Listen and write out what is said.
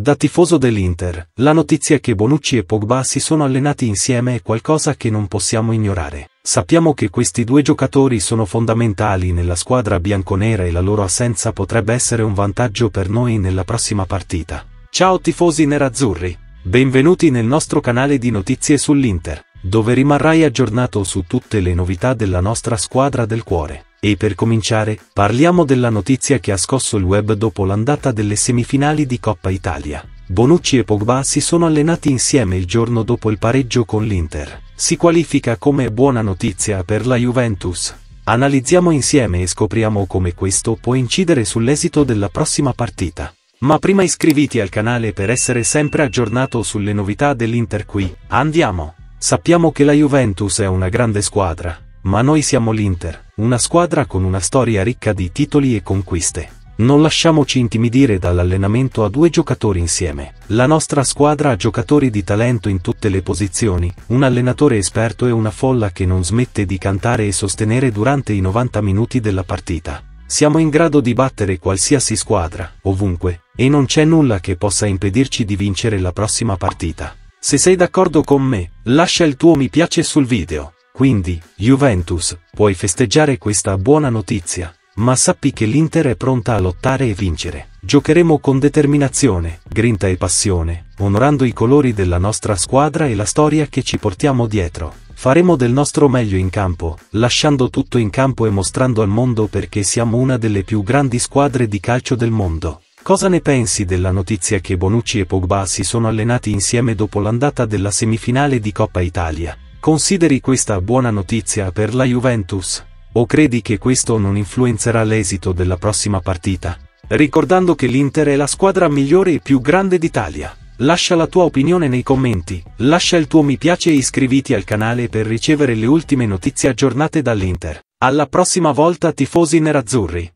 Da tifoso dell'Inter, la notizia che Bonucci e Pogba si sono allenati insieme è qualcosa che non possiamo ignorare. Sappiamo che questi due giocatori sono fondamentali nella squadra bianconera e la loro assenza potrebbe essere un vantaggio per noi nella prossima partita. Ciao tifosi nerazzurri! Benvenuti nel nostro canale di notizie sull'Inter, dove rimarrai aggiornato su tutte le novità della nostra squadra del cuore. E per cominciare, parliamo della notizia che ha scosso il web dopo l'andata delle semifinali di Coppa Italia. Bonucci e Pogba si sono allenati insieme il giorno dopo il pareggio con l'Inter. Si qualifica come buona notizia per la Juventus. Analizziamo insieme e scopriamo come questo può incidere sull'esito della prossima partita. Ma prima iscriviti al canale per essere sempre aggiornato sulle novità dell'Inter qui. Andiamo! Sappiamo che la Juventus è una grande squadra, ma noi siamo l'Inter, una squadra con una storia ricca di titoli e conquiste. Non lasciamoci intimidire dall'allenamento a due giocatori insieme. La nostra squadra ha giocatori di talento in tutte le posizioni, un allenatore esperto e una folla che non smette di cantare e sostenere durante i 90 minuti della partita. Siamo in grado di battere qualsiasi squadra, ovunque, e non c'è nulla che possa impedirci di vincere la prossima partita. Se sei d'accordo con me, lascia il tuo mi piace sul video. Quindi, Juventus, puoi festeggiare questa buona notizia, ma sappi che l'Inter è pronta a lottare e vincere. Giocheremo con determinazione, grinta e passione, onorando i colori della nostra squadra e la storia che ci portiamo dietro. Faremo del nostro meglio in campo, lasciando tutto in campo e mostrando al mondo perché siamo una delle più grandi squadre di calcio del mondo. Cosa ne pensi della notizia che Bonucci e Pogba si sono allenati insieme dopo l'andata della semifinale di Coppa Italia? Consideri questa buona notizia per la Juventus, o credi che questo non influenzerà l'esito della prossima partita? Ricordando che l'Inter è la squadra migliore e più grande d'Italia. Lascia la tua opinione nei commenti, lascia il tuo mi piace e iscriviti al canale per ricevere le ultime notizie aggiornate dall'Inter. Alla prossima volta tifosi nerazzurri!